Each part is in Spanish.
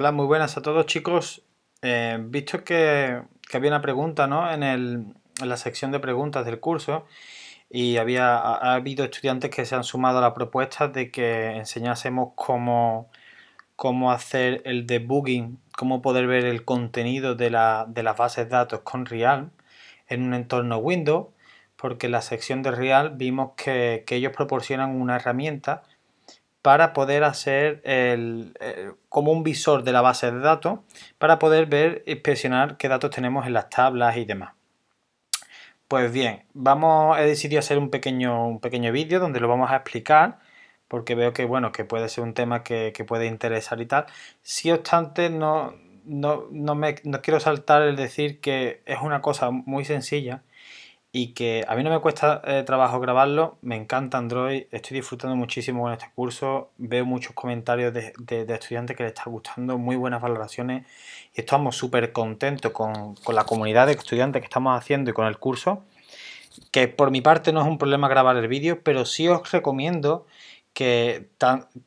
Hola, muy buenas a todos chicos. Eh, visto que, había una pregunta en, el, en, la sección de preguntas del curso y había, ha, habido estudiantes que se han sumado a la propuesta de que enseñásemos cómo, hacer el debugging, cómo poder ver el contenido de, la, las bases de datos con Real en un entorno Windows, porque en la sección de Real vimos que, que ellos proporcionan una herramienta para poder hacer el, eh, como un visor de la base de datos para poder ver, presionar qué datos tenemos en las tablas y demás. Pues bien, vamos, he decidido hacer un pequeño, un pequeño vídeo donde lo vamos a explicar porque veo que, bueno, que puede ser un tema que, puede interesar y tal. Si obstante, no, no, no, me, no quiero saltar el decir que es una cosa muy sencilla y que a mí no me cuesta eh, trabajo grabarlo, me encanta Android, estoy disfrutando muchísimo con este curso, veo muchos comentarios de, estudiantes que les está gustando, muy buenas valoraciones y estamos súper contentos con, la comunidad de estudiantes que estamos haciendo y con el curso, que por mi parte no es un problema grabar el vídeo, pero sí os recomiendo que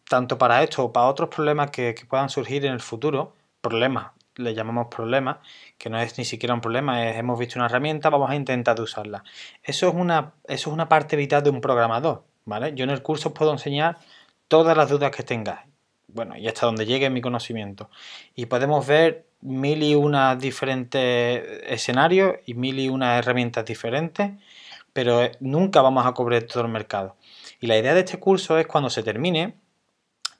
tanto para esto o para otros problemas que, que puedan surgir en el futuro, problemas, le llamamos problemas, que no es ni siquiera un problema, es, hemos visto una herramienta, vamos a intentar usarla. Eso es, una, eso es una parte vital de un programador, ¿vale? Yo en el curso os puedo enseñar todas las dudas que tengáis, bueno, y hasta donde llegue mi conocimiento. Y podemos ver mil y una diferentes escenarios y mil y una herramientas diferentes, pero eh, nunca vamos a cubrir todo el mercado. Y la idea de este curso es cuando se termine,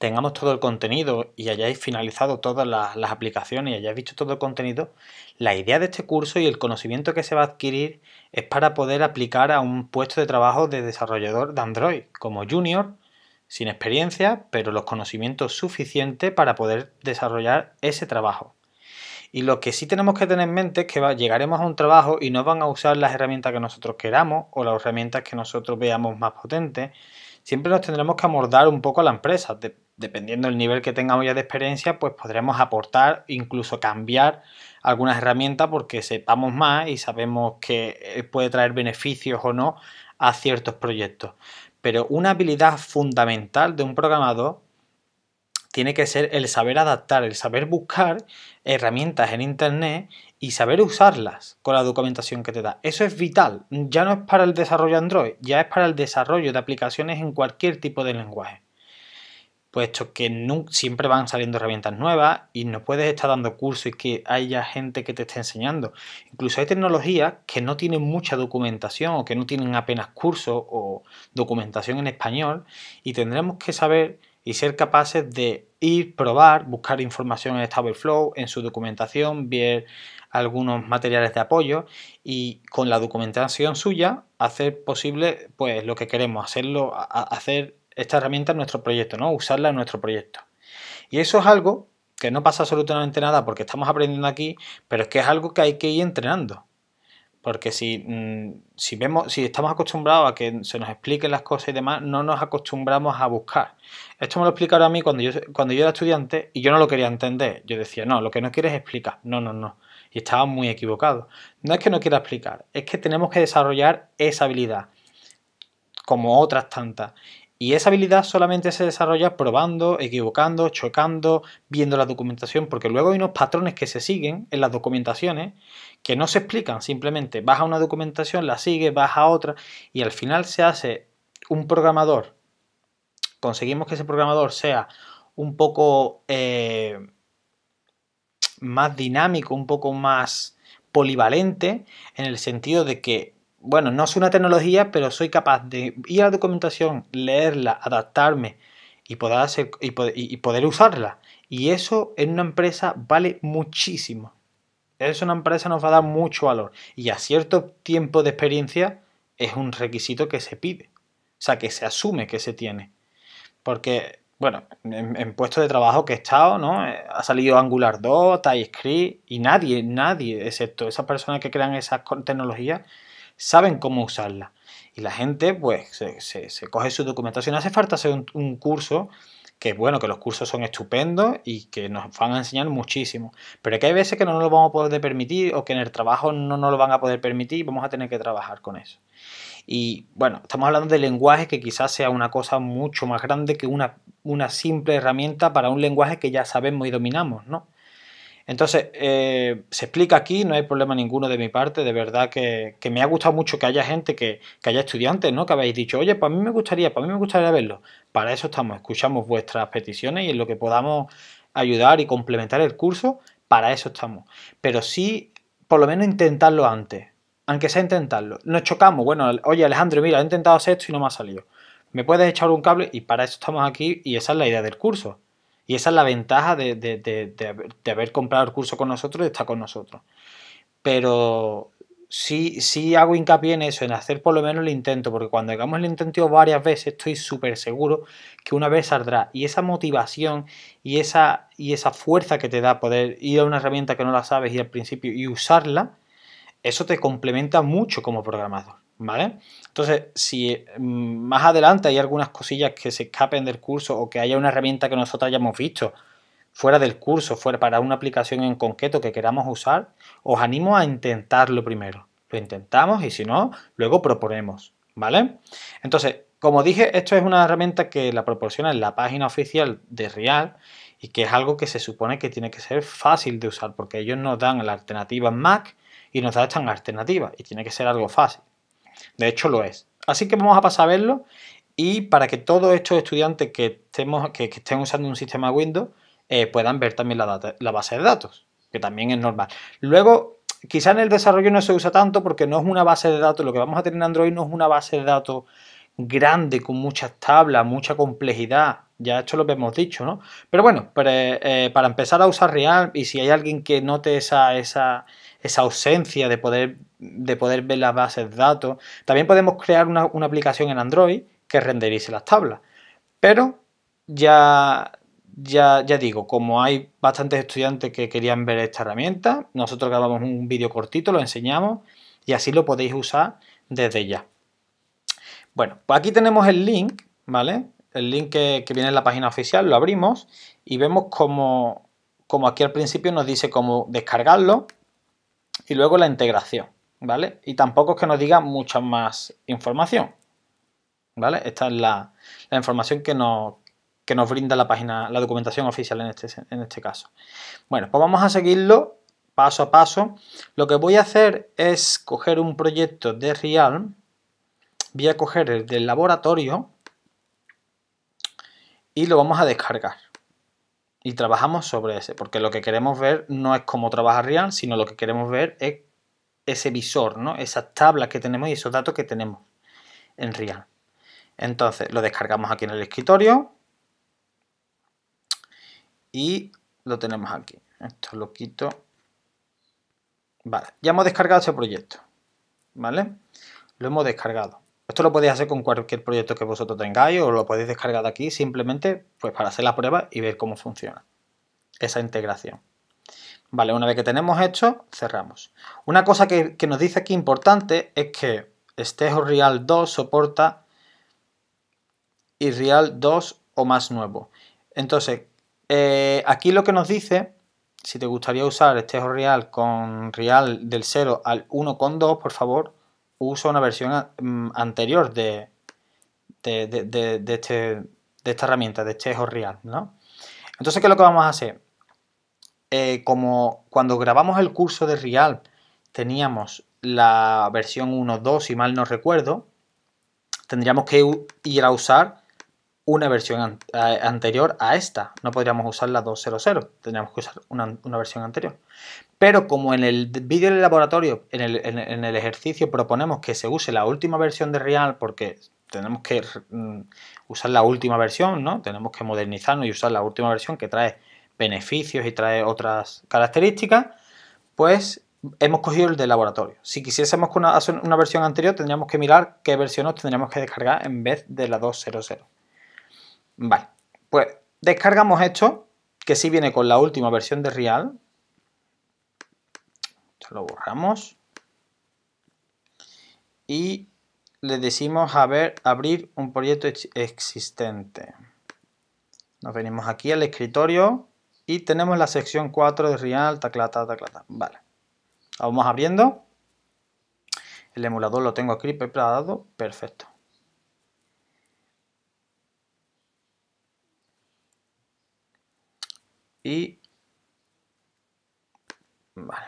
tengamos todo el contenido y hayáis finalizado todas las, aplicaciones y hayáis visto todo el contenido, la idea de este curso y el conocimiento que se va a adquirir es para poder aplicar a un puesto de trabajo de desarrollador de Android, como junior, sin experiencia, pero los conocimientos suficientes para poder desarrollar ese trabajo. Y lo que sí tenemos que tener en mente es que llegaremos a un trabajo y no van a usar las herramientas que nosotros queramos o las herramientas que nosotros veamos más potentes. Siempre nos tendremos que amordar un poco a la empresa dependiendo del nivel que tengamos ya de experiencia, pues podremos aportar, incluso cambiar algunas herramientas porque sepamos más y sabemos que eh, puede traer beneficios o no a ciertos proyectos. Pero una habilidad fundamental de un programador tiene que ser el saber adaptar, el saber buscar herramientas en Internet y saber usarlas con la documentación que te da. Eso es vital. Ya no es para el desarrollo Android, ya es para el desarrollo de aplicaciones en cualquier tipo de lenguaje puesto que siempre van saliendo herramientas nuevas y no puedes estar dando cursos y que haya gente que te esté enseñando. Incluso hay tecnologías que no tienen mucha documentación o que no tienen apenas cursos o documentación en español y tendremos que saber y ser capaces de ir, probar, buscar información en Stable Flow, en su documentación, ver algunos materiales de apoyo y con la documentación suya hacer posible pues lo que queremos, hacerlo, hacer esta herramienta en nuestro proyecto, ¿no? Usarla en nuestro proyecto. Y eso es algo que no pasa absolutamente nada porque estamos aprendiendo aquí, pero es que es algo que hay que ir entrenando. Porque si, mm, vemos, si estamos acostumbrados a que se nos expliquen las cosas y demás, no nos acostumbramos a buscar. Esto me lo explicaron a mí cuando yo, cuando yo era estudiante y yo no lo quería entender. Yo decía, no, lo que no quieres explicar. No, no, no. Y estaba muy equivocado. No es que no quiera explicar, es que tenemos que desarrollar esa habilidad, como otras tantas. Y esa habilidad solamente se desarrolla probando, equivocando, chocando, viendo la documentación, porque luego hay unos patrones que se siguen en las documentaciones que no se explican, simplemente vas a una documentación, la sigues, vas a otra, y al final se hace un programador. Conseguimos que ese programador sea un poco eh, más dinámico, un poco más polivalente, en el sentido de que bueno, no es una tecnología, pero soy capaz de ir a la documentación, leerla, adaptarme y poder, y, usarla. Y eso en una empresa vale muchísimo. Es una empresa nos va a dar mucho valor. Y a cierto tiempo de experiencia es un requisito que se pide. O sea, que se asume que se tiene. Porque, bueno, en, en puestos de trabajo que he estado, ¿no? Eh, ha salido Angular 2, TypeScript y nadie, nadie, excepto esas personas que crean esas tecnologías, saben cómo usarla. Y la gente, pues, se, coge su documentación. Hace falta hacer un, curso que bueno, que los cursos son estupendos y que nos van a enseñar muchísimo, pero que hay veces que no nos lo vamos a poder permitir o que en el trabajo no nos lo van a poder permitir y vamos a tener que trabajar con eso. Y bueno, estamos hablando de lenguaje que quizás sea una cosa mucho más grande que una, una simple herramienta para un lenguaje que ya sabemos y dominamos, ¿no? Entonces, eh, se explica aquí, no hay problema ninguno de mi parte, de verdad que, que me ha gustado mucho que haya gente, que, que, haya estudiantes, ¿no? Que habéis dicho, oye, para pues mí me gustaría, para pues mí me gustaría verlo. Para eso estamos, escuchamos vuestras peticiones y en lo que podamos ayudar y complementar el curso, para eso estamos. Pero sí, por lo menos intentarlo antes, aunque sea intentarlo. Nos chocamos, bueno, oye Alejandro, mira, he intentado hacer esto y no me ha salido. ¿Me puedes echar un cable? Y para eso estamos aquí y esa es la idea del curso. Y esa es la ventaja de, haber comprado el curso con nosotros y estar con nosotros. Pero sí, sí hago hincapié en eso, en hacer por lo menos el intento, porque cuando hagamos el intento varias veces estoy súper seguro que una vez saldrá. Y esa motivación y esa, y esa fuerza que te da poder ir a una herramienta que no la sabes y al principio y usarla, eso te complementa mucho como programador. ¿Vale? Entonces, si mm, más adelante hay algunas cosillas que se escapen del curso o que haya una herramienta que nosotros hayamos visto fuera del curso, fuera para una aplicación en concreto que queramos usar, os animo a intentarlo primero. Lo intentamos y si no, luego proponemos, ¿vale? Entonces, como dije, esto es una herramienta que la proporciona en la página oficial de Real y que es algo que se supone que tiene que ser fácil de usar porque ellos nos dan la alternativa Mac y nos dan esta alternativa y tiene que ser algo fácil. De hecho, lo es. Así que vamos a pasar a verlo y para que todos estos estudiantes que, que, estén usando un sistema Windows eh, puedan ver también la, la base de datos, que también es normal. Luego, quizá en el desarrollo no se usa tanto porque no es una base de datos, lo que vamos a tener en Android no es una base de datos grande, con muchas tablas, mucha complejidad, ya esto lo hemos dicho, ¿no? Pero bueno, eh, para empezar a usar Real y si hay alguien que note esa, esa, ausencia de poder, de poder ver las bases de datos, también podemos crear una, aplicación en Android que renderice las tablas. Pero ya, ya, ya digo, como hay bastantes estudiantes que querían ver esta herramienta, nosotros grabamos un vídeo cortito, lo enseñamos y así lo podéis usar desde ya. Bueno, pues aquí tenemos el link, ¿vale? el link que, viene en la página oficial, lo abrimos y vemos como, aquí al principio nos dice cómo descargarlo y luego la integración, ¿vale? Y tampoco es que nos diga mucha más información, ¿vale? Esta es la, información que nos, nos brinda la página, la documentación oficial en este, en este caso. Bueno, pues vamos a seguirlo paso a paso. Lo que voy a hacer es coger un proyecto de Realm, voy a coger el del laboratorio, y lo vamos a descargar. Y trabajamos sobre ese, porque lo que queremos ver no es cómo trabaja Real, sino lo que queremos ver es ese visor, ¿no? esas tablas que tenemos y esos datos que tenemos en Real. Entonces lo descargamos aquí en el escritorio y lo tenemos aquí. Esto lo quito. Vale, ya hemos descargado ese proyecto. ¿Vale? Lo hemos descargado. Esto lo podéis hacer con cualquier proyecto que vosotros tengáis o lo podéis descargar de aquí simplemente pues, para hacer la prueba y ver cómo funciona esa integración. Vale, una vez que tenemos hecho, cerramos. Una cosa que, nos dice aquí importante es que estejo Real 2 soporta y Real 2 o más nuevo. Entonces, eh, aquí lo que nos dice, si te gustaría usar estejo Real con Real del 0 al 1,2, por favor, uso una versión mm, anterior de, de, este, de, esta herramienta, de este Real, ¿no? Entonces, ¿qué es lo que vamos a hacer? Eh, como cuando grabamos el curso de Real teníamos la versión 1.2, si mal no recuerdo, tendríamos que ir a usar una versión eh, anterior a esta. No podríamos usar la 2.0.0, tendríamos que usar una, versión anterior. Pero como en el vídeo del laboratorio, en el, el, ejercicio proponemos que se use la última versión de Real porque tenemos que mm, usar la última versión, ¿no? Tenemos que modernizarnos y usar la última versión que trae beneficios y trae otras características, pues hemos cogido el de laboratorio. Si quisiésemos una, una versión anterior, tendríamos que mirar qué versión nos tendríamos que descargar en vez de la 2.0.0. Vale, pues descargamos esto, que sí viene con la última versión de Real. Esto lo borramos. Y le decimos a ver, abrir un proyecto existente. Nos venimos aquí al escritorio y tenemos la sección 4 de Real, taclata, taclata. Vale. vamos abriendo. El emulador lo tengo aquí preparado. Perfecto. Y... Vale.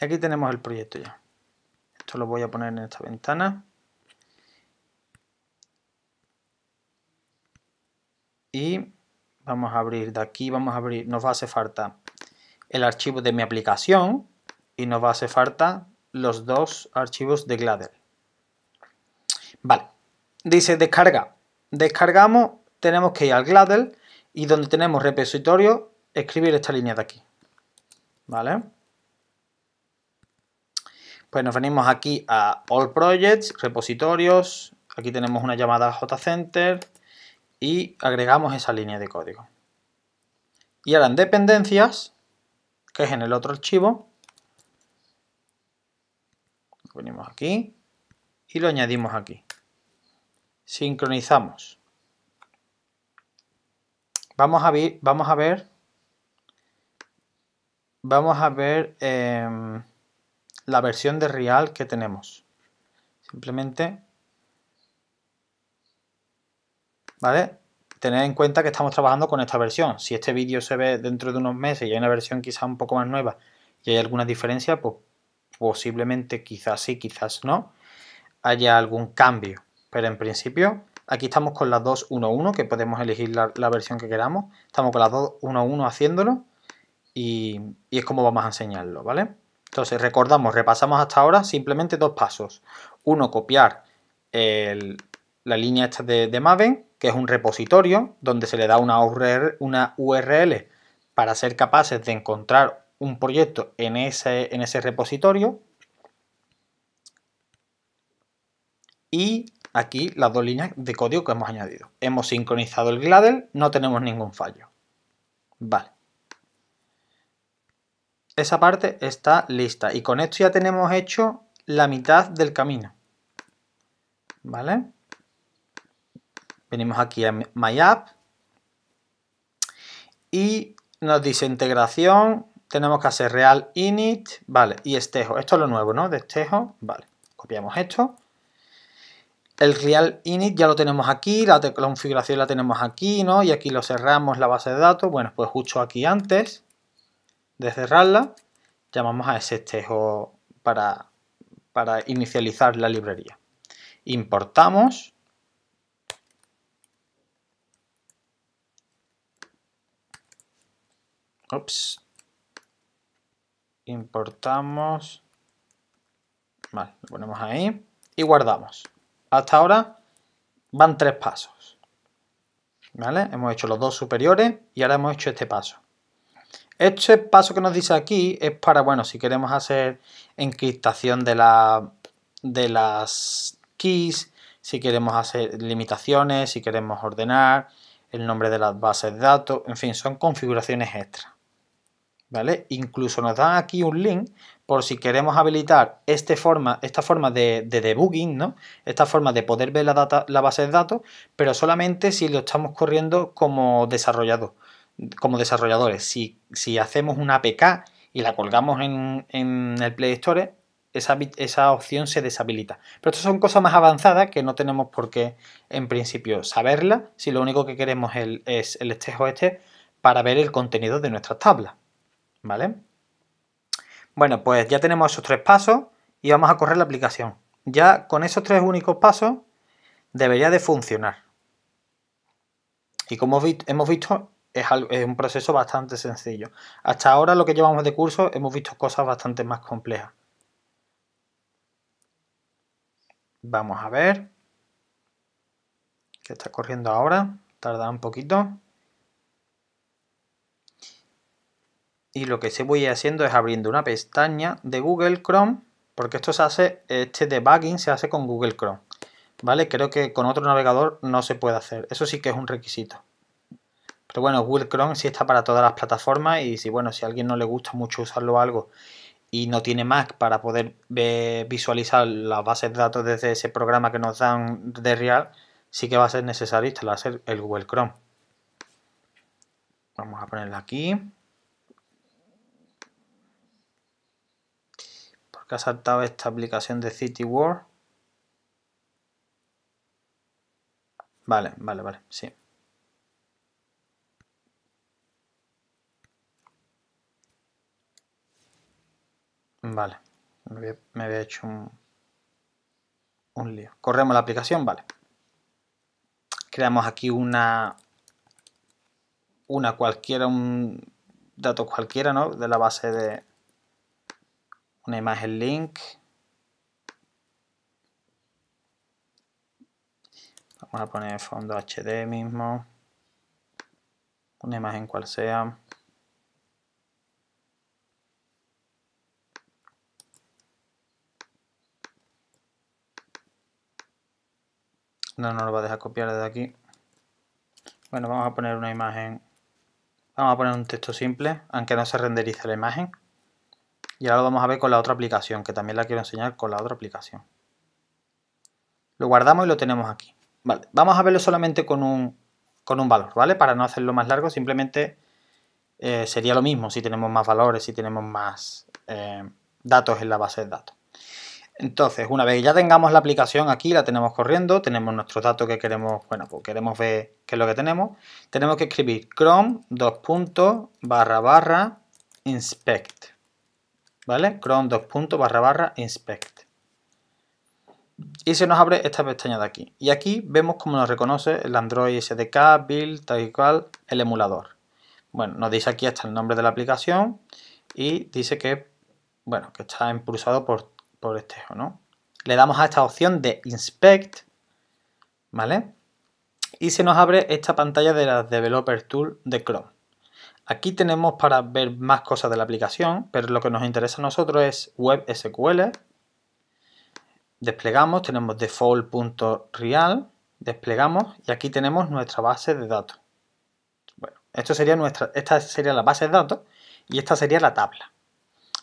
Aquí tenemos el proyecto ya. Esto lo voy a poner en esta ventana. Y vamos a abrir de aquí, vamos a abrir, nos va a hacer falta el archivo de mi aplicación y nos va a hacer falta los dos archivos de Gladel. Vale, dice descarga. Descargamos, tenemos que ir al Gladel y donde tenemos repositorio, escribir esta línea de aquí. ¿Vale? Pues nos venimos aquí a All Projects, repositorios. Aquí tenemos una llamada JCenter y agregamos esa línea de código. Y ahora en dependencias, que es en el otro archivo, venimos aquí y lo añadimos aquí. Sincronizamos. Vamos a, ver, vamos a ver, vamos em, a ver la versión de Real que tenemos. Simplemente, ¿vale? Tened en cuenta que estamos trabajando con esta versión. Si este vídeo se ve dentro de unos meses y hay una versión quizá un poco más nueva y hay alguna diferencia, pues posiblemente quizás sí, quizás no, haya algún cambio. Pero en principio Aquí estamos con las 2.1.1, que podemos elegir la, versión que queramos. Estamos con las 2.1.1 haciéndolo y, es como vamos a enseñarlo, ¿vale? Entonces, recordamos, repasamos hasta ahora simplemente dos pasos. Uno, copiar la línea esta de, Maven, que es un repositorio donde se le da una URL, una URL para ser capaces de encontrar un proyecto en ese, en ese repositorio. Y aquí las dos líneas de código que hemos añadido. Hemos sincronizado el Gladel, no tenemos ningún fallo. Vale. Esa parte está lista y con esto ya tenemos hecho la mitad del camino. ¿Vale? Venimos aquí a MyApp. y nos dice integración, tenemos que hacer real init, vale, y estejo. Esto es lo nuevo, ¿no? De Estejo. vale. Copiamos esto el real init ya lo tenemos aquí, la, configuración la tenemos aquí, ¿no? Y aquí lo cerramos, la base de datos. Bueno, pues justo aquí antes de cerrarla, llamamos a ese estejo para, para inicializar la librería. Importamos. Ups. Importamos. Vale, lo ponemos ahí y guardamos. Hasta ahora van tres pasos. ¿Vale? Hemos hecho los dos superiores y ahora hemos hecho este paso. Este paso que nos dice aquí es para, bueno, si queremos hacer encriptación de, la, de las keys, si queremos hacer limitaciones, si queremos ordenar, el nombre de las bases de datos, en fin, son configuraciones extra. ¿Vale? Incluso nos dan aquí un link por si queremos habilitar este forma, esta forma de, debugging, ¿no? esta forma de poder ver la, base de datos, pero solamente si lo estamos corriendo como como desarrolladores. Si, hacemos una APK y la colgamos en, el Play Store, esa, opción se deshabilita. Pero estas son cosas más avanzadas que no tenemos por qué, en principio, saberlas, si lo único que queremos es el, es este para ver el contenido de nuestras tablas. ¿Vale? Bueno, pues ya tenemos esos tres pasos y vamos a correr la aplicación. Ya con esos tres únicos pasos debería de funcionar. Y como hemos visto, es un proceso bastante sencillo. Hasta ahora lo que llevamos de curso hemos visto cosas bastante más complejas. Vamos a ver. ¿Qué está corriendo ahora? Tarda un poquito. y lo que se voy haciendo es abriendo una pestaña de Google Chrome, porque esto se hace, este debugging se hace con Google Chrome, ¿vale? Creo que con otro navegador no se puede hacer, eso sí que es un requisito. Pero bueno, Google Chrome sí está para todas las plataformas y si, bueno, si a alguien no le gusta mucho usarlo o algo y no tiene Mac para poder visualizar las bases de datos desde ese programa que nos dan de Real, sí que va a ser necesario instalar el Google Chrome. Vamos a ponerlo aquí. que ha saltado esta aplicación de City Word. Vale, vale, vale, sí. Vale, me había, hecho un, un lío. Corremos la aplicación, vale. Creamos aquí una, una cualquiera, un dato cualquiera, ¿no? De la base de, una imagen link. Vamos a poner fondo HD mismo. Una imagen cual sea. No nos lo va a dejar copiar desde aquí. Bueno, vamos a poner una imagen. Vamos a poner un texto simple, aunque no se renderice la imagen. Y ahora lo vamos a ver con la otra aplicación, que también la quiero enseñar con la otra aplicación. Lo guardamos y lo tenemos aquí. vamos a verlo solamente con un, valor, ¿vale? Para no hacerlo más largo, simplemente eh, sería lo mismo si tenemos más valores, si tenemos más eh, datos en la base de datos. Entonces, una vez ya tengamos la aplicación aquí, la tenemos corriendo, tenemos nuestros datos que queremos, bueno, pues queremos ver qué es lo que tenemos, tenemos que escribir chrome 2. barra barra inspect. ¿vale? Chrome barra barra inspect. Y se nos abre esta pestaña de aquí. Y aquí vemos cómo nos reconoce el Android SDK, build, tal y cual, el emulador. Bueno, nos dice aquí hasta el nombre de la aplicación y dice que, bueno, que está impulsado por, por este ¿no? Le damos a esta opción de Inspect, ¿vale? Y se nos abre esta pantalla de la Developer Tool de Chrome. Aquí tenemos para ver más cosas de la aplicación, pero lo que nos interesa a nosotros es web SQL. Desplegamos, tenemos default.real, desplegamos y aquí tenemos nuestra base de datos. Bueno, esto sería nuestra, esta sería la base de datos y esta sería la tabla,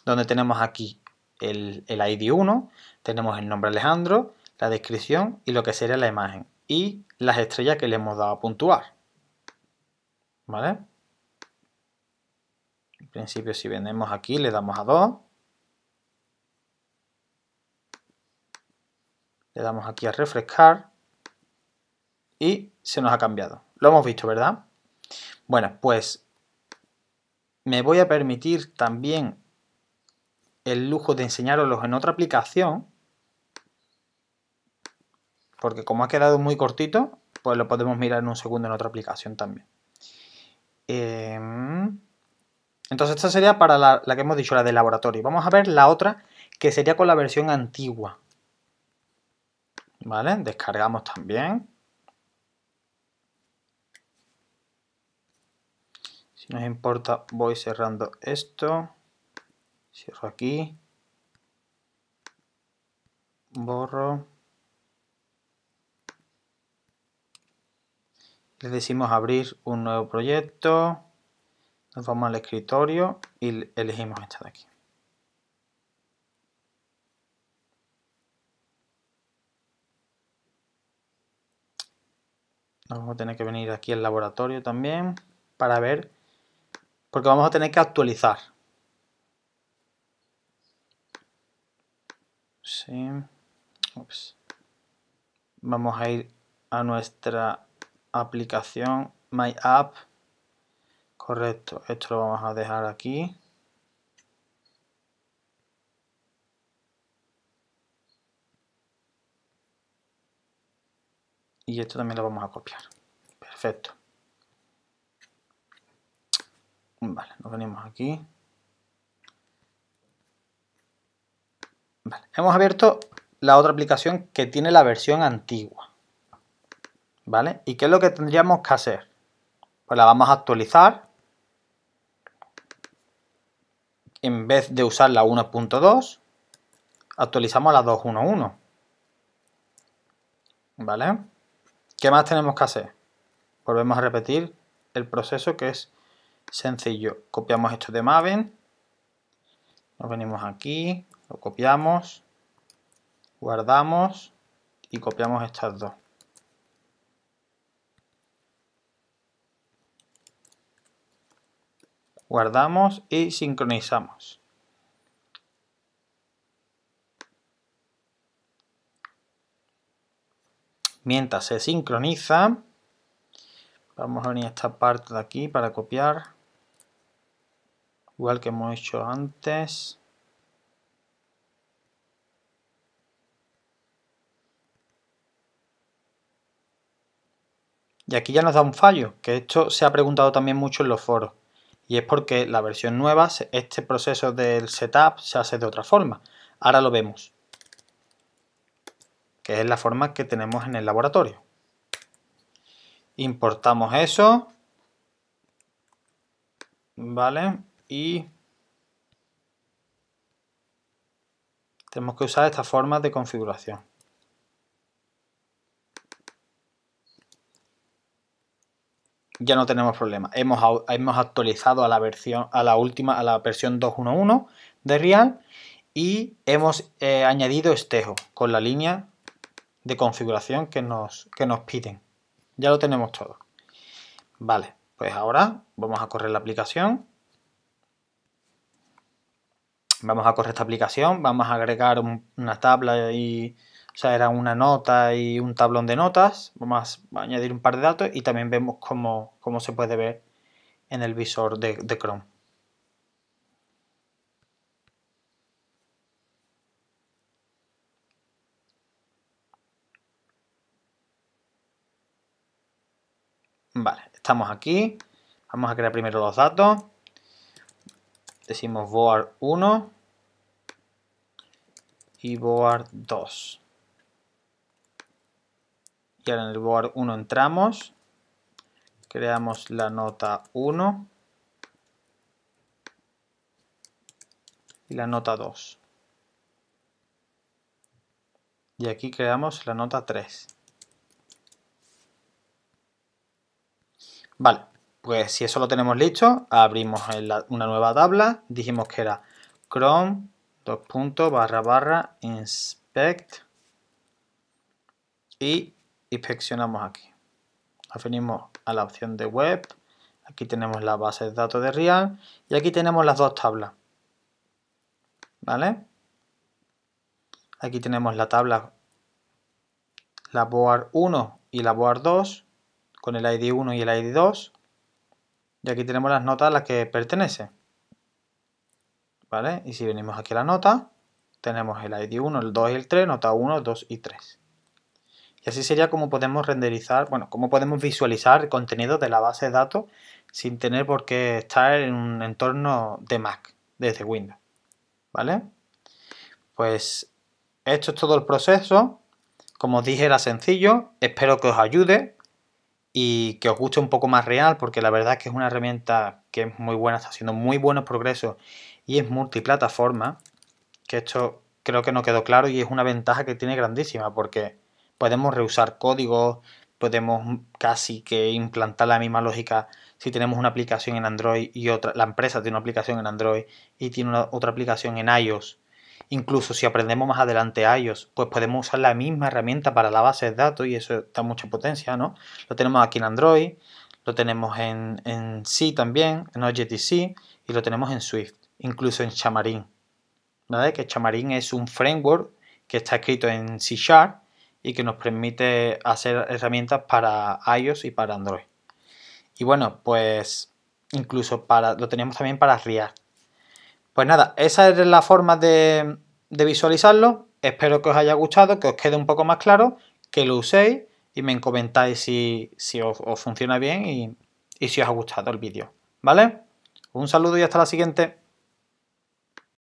donde tenemos aquí el, el ID 1, tenemos el nombre Alejandro, la descripción y lo que sería la imagen y las estrellas que le hemos dado a puntuar. ¿Vale? principio si venimos aquí le damos a 2. Le damos aquí a refrescar y se nos ha cambiado. Lo hemos visto, ¿verdad? Bueno, pues me voy a permitir también el lujo de enseñaros en otra aplicación, porque como ha quedado muy cortito, pues lo podemos mirar en un segundo en otra aplicación también. Em, entonces esta sería para la, que hemos dicho, la de laboratorio. Vamos a ver la otra que sería con la versión antigua. ¿Vale? Descargamos también. Si nos importa voy cerrando esto. Cierro aquí. Borro. Le decimos abrir un nuevo proyecto. Nos vamos al escritorio y elegimos esta de aquí. vamos a tener que venir aquí al laboratorio también para ver, porque vamos a tener que actualizar. Sí. Vamos a ir a nuestra aplicación My App. Correcto, esto lo vamos a dejar aquí. Y esto también lo vamos a copiar. Perfecto. Vale, nos venimos aquí. hemos abierto la otra aplicación que tiene la versión antigua. ¿Vale? ¿Y qué es lo que tendríamos que hacer? Pues la vamos a actualizar en vez de usar la 1.2, actualizamos la 2.1.1. ¿Vale? ¿Qué más tenemos que hacer? Volvemos a repetir el proceso que es sencillo. Copiamos esto de Maven. Nos venimos aquí, lo copiamos, guardamos y copiamos estas dos. guardamos y sincronizamos. Mientras se sincroniza, vamos a venir a esta parte de aquí para copiar, igual que hemos hecho antes. Y aquí ya nos da un fallo, que esto se ha preguntado también mucho en los foros y es porque la versión nueva, este proceso del setup se hace de otra forma. Ahora lo vemos, que es la forma que tenemos en el laboratorio. Importamos eso, ¿vale? Y tenemos que usar esta forma de configuración. ya no tenemos problema, Hemos, hemos actualizado a la versión, a la última, a la versión 2.1.1 de Real y hemos eh, añadido estejo con la línea de configuración que nos, que nos piden. Ya lo tenemos todo. Vale, pues ahora vamos a correr la aplicación. Vamos a correr esta aplicación, vamos a agregar una tabla y o sea, era una nota y un tablón de notas. Vamos a añadir un par de datos y también vemos cómo, se puede ver en el visor de, de Chrome. Vale, estamos aquí. Vamos a crear primero los datos. Decimos board 1 y board 2 y ahora en el lugar 1 entramos, creamos la nota 1 y la nota 2. Y aquí creamos la nota 3. Vale, pues si eso lo tenemos listo, abrimos una nueva tabla. Dijimos que era chrome, dos puntos, barra, barra, inspect y inspeccionamos aquí. Afinimos a la opción de web, aquí tenemos la base de datos de real y aquí tenemos las dos tablas. ¿Vale? Aquí tenemos la tabla, la board 1 y la board 2, con el ID 1 y el ID 2. Y aquí tenemos las notas a las que pertenece. ¿Vale? Y si venimos aquí a la nota, tenemos el ID 1, el 2 y el 3, nota 1, 2 y 3. Y así sería como podemos renderizar, bueno, cómo podemos visualizar el contenido de la base de datos sin tener por qué estar en un entorno de Mac desde Windows. ¿Vale? Pues esto es todo el proceso. Como os dije, era sencillo. Espero que os ayude y que os guste un poco más real, porque la verdad es que es una herramienta que es muy buena, está haciendo muy buenos progresos y es multiplataforma. Que esto creo que no quedó claro y es una ventaja que tiene grandísima, porque podemos reusar códigos, podemos casi que implantar la misma lógica si tenemos una aplicación en Android y otra, la empresa tiene una aplicación en Android y tiene otra aplicación en iOS. Incluso si aprendemos más adelante iOS, pues podemos usar la misma herramienta para la base de datos y eso da mucha potencia, ¿no? Lo tenemos aquí en Android, lo tenemos en, en C también, en OJTC y lo tenemos en Swift, incluso en Xamarin. ¿Vale? Que Xamarin es un framework que está escrito en C Sharp y que nos permite hacer herramientas para iOS y para Android. Y bueno, pues incluso para lo tenemos también para RIA. Pues nada, esa es la forma de, visualizarlo. Espero que os haya gustado, que os quede un poco más claro, que lo uséis y me comentáis si, os, funciona bien y, y si os ha gustado el vídeo. ¿Vale? Un saludo y hasta la siguiente.